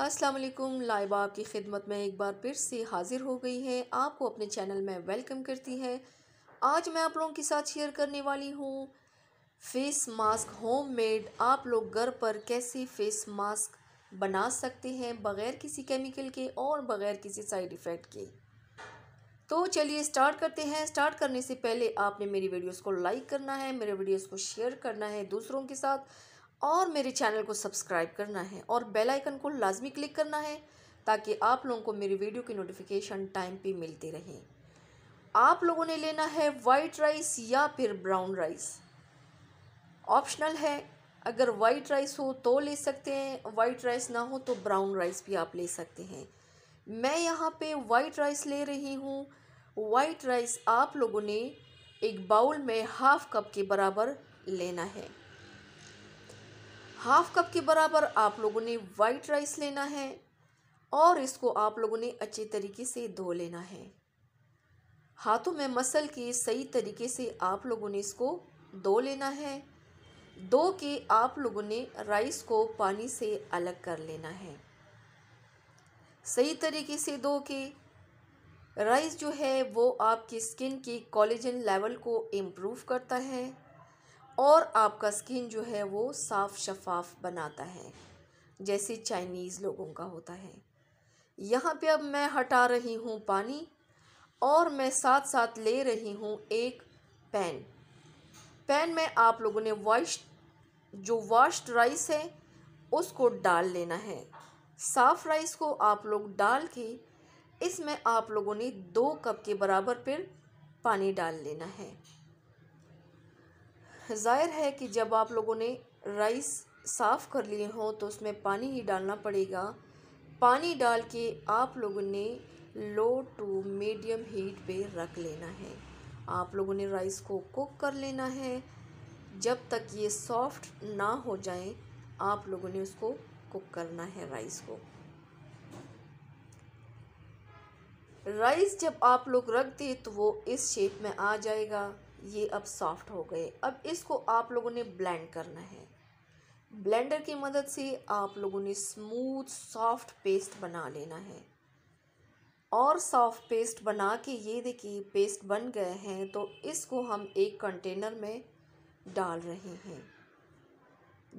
वालेकुम लाइबा की खिदमत में एक बार फिर से हाज़िर हो गई है आपको अपने चैनल में वेलकम करती है आज मैं आप लोगों के साथ शेयर करने वाली हूँ फेस मास्क होममेड आप लोग घर पर कैसे फेस मास्क बना सकते हैं बग़ैर किसी केमिकल के और बग़ैर किसी साइड इफ़ेक्ट के तो चलिए स्टार्ट करते हैं स्टार्ट करने से पहले आपने मेरी वीडियोज़ को लाइक करना है मेरे वीडियोज़ को शेयर करना है दूसरों के साथ और मेरे चैनल को सब्सक्राइब करना है और बेल आइकन को लाजमी क्लिक करना है ताकि आप लोगों को मेरी वीडियो की नोटिफिकेशन टाइम पे मिलती रहे आप लोगों ने लेना है वाइट राइस या फिर ब्राउन राइस ऑप्शनल है अगर वाइट राइस हो तो ले सकते हैं वाइट राइस ना हो तो ब्राउन राइस भी आप ले सकते हैं मैं यहाँ पे वाइट राइस ले रही हूँ वाइट राइस आप लोगों ने एक बाउल में हाफ़ कप के बराबर लेना है हाफ कप के बराबर आप लोगों ने वाइट राइस लेना है और इसको आप लोगों ने अच्छे तरीके से धो लेना है हाथों में मसल के सही तरीके से आप लोगों ने इसको धो लेना है धो के आप लोगों ने राइस को पानी से अलग कर लेना है सही तरीके से धो के राइस जो है वो आपकी स्किन की कॉलेजन लेवल को इम्प्रूव करता है और आपका स्किन जो है वो साफ शफाफ बनाता है जैसे चाइनीज़ लोगों का होता है यहाँ पे अब मैं हटा रही हूँ पानी और मैं साथ साथ ले रही हूँ एक पैन पैन में आप लोगों ने वाइश जो वाश्ड राइस है उसको डाल लेना है साफ़ राइस को आप लोग डाल के इसमें आप लोगों ने दो कप के बराबर फिर पानी डाल लेना है ज़ाहिर है कि जब आप लोगों ने राइस साफ़ कर लिए हो तो उसमें पानी ही डालना पड़ेगा पानी डाल के आप लोगों ने लो टू मीडियम हीट पे रख लेना है आप लोगों ने राइस को कुक कर लेना है जब तक ये सॉफ्ट ना हो जाए आप लोगों ने उसको कुक करना है राइस को राइस जब आप लोग रख दें तो वो इस शेप में आ जाएगा ये अब सॉफ्ट हो गए अब इसको आप लोगों ने ब्लेंड करना है ब्लेंडर की मदद से आप लोगों ने स्मूथ सॉफ्ट पेस्ट बना लेना है और सॉफ्ट पेस्ट बना के ये देखिए पेस्ट बन गए हैं तो इसको हम एक कंटेनर में डाल रहे हैं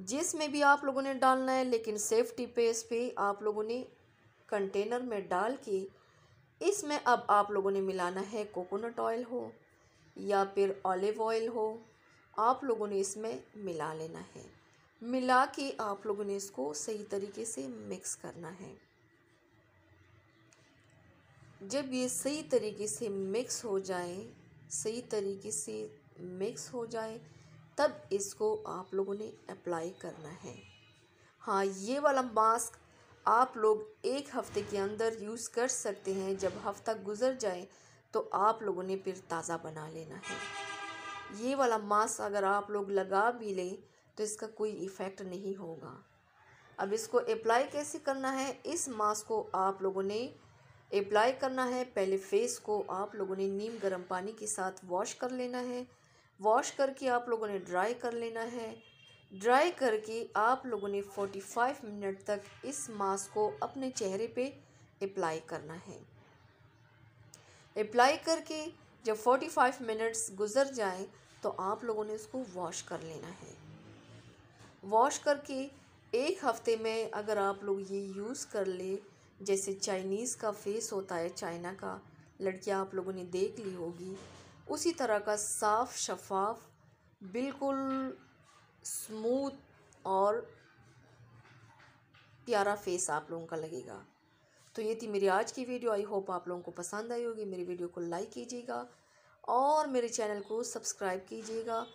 जिसमें भी आप लोगों ने डालना है लेकिन सेफ्टी पेस्ट पे आप लोगों ने कंटेनर में डाल के इसमें अब आप लोगों ने मिलाना है कोकोनट ऑयल हो या फिर ऑलिव ऑयल हो आप लोगों ने इसमें मिला लेना है मिला के आप लोगों ने इसको सही तरीके से मिक्स करना है जब ये सही तरीके से मिक्स हो जाए सही तरीके से मिक्स हो जाए तब इसको आप लोगों ने अप्लाई करना है हाँ ये वाला मास्क आप लोग एक हफ्ते के अंदर यूज़ कर सकते हैं जब हफ्ता गुजर जाए तो आप लोगों ने फिर ताज़ा बना लेना है ये वाला मास्क अगर आप लोग लगा भी लें तो इसका कोई इफ़ेक्ट नहीं होगा अब इसको अप्लाई कैसे करना है इस मास्क को आप लोगों ने अप्लाई करना है पहले फेस को आप लोगों ने नीम गर्म पानी के साथ वॉश कर लेना है वॉश करके आप लोगों ने ड्राई कर लेना है ड्राई करके आप लोगों ने 45 मिनट तक इस मास्क को अपने चेहरे पे अप्लाई करना है अप्लाई करके जब फोर्टी फाइव मिनट्स गुजर जाए तो आप लोगों ने उसको वॉश कर लेना है वॉश करके एक हफ्ते में अगर आप लोग ये यूज़ कर ले जैसे चाइनीज़ का फेस होता है चाइना का लड़कियाँ आप लोगों ने देख ली होगी उसी तरह का साफ़ शफाफ बिल्कुल स्मूथ और प्यारा फेस आप लोगों का लगेगा तो ये थी मेरी आज की वीडियो आई होप आप लोगों को पसंद आई होगी मेरी वीडियो को लाइक कीजिएगा और मेरे चैनल को सब्सक्राइब कीजिएगा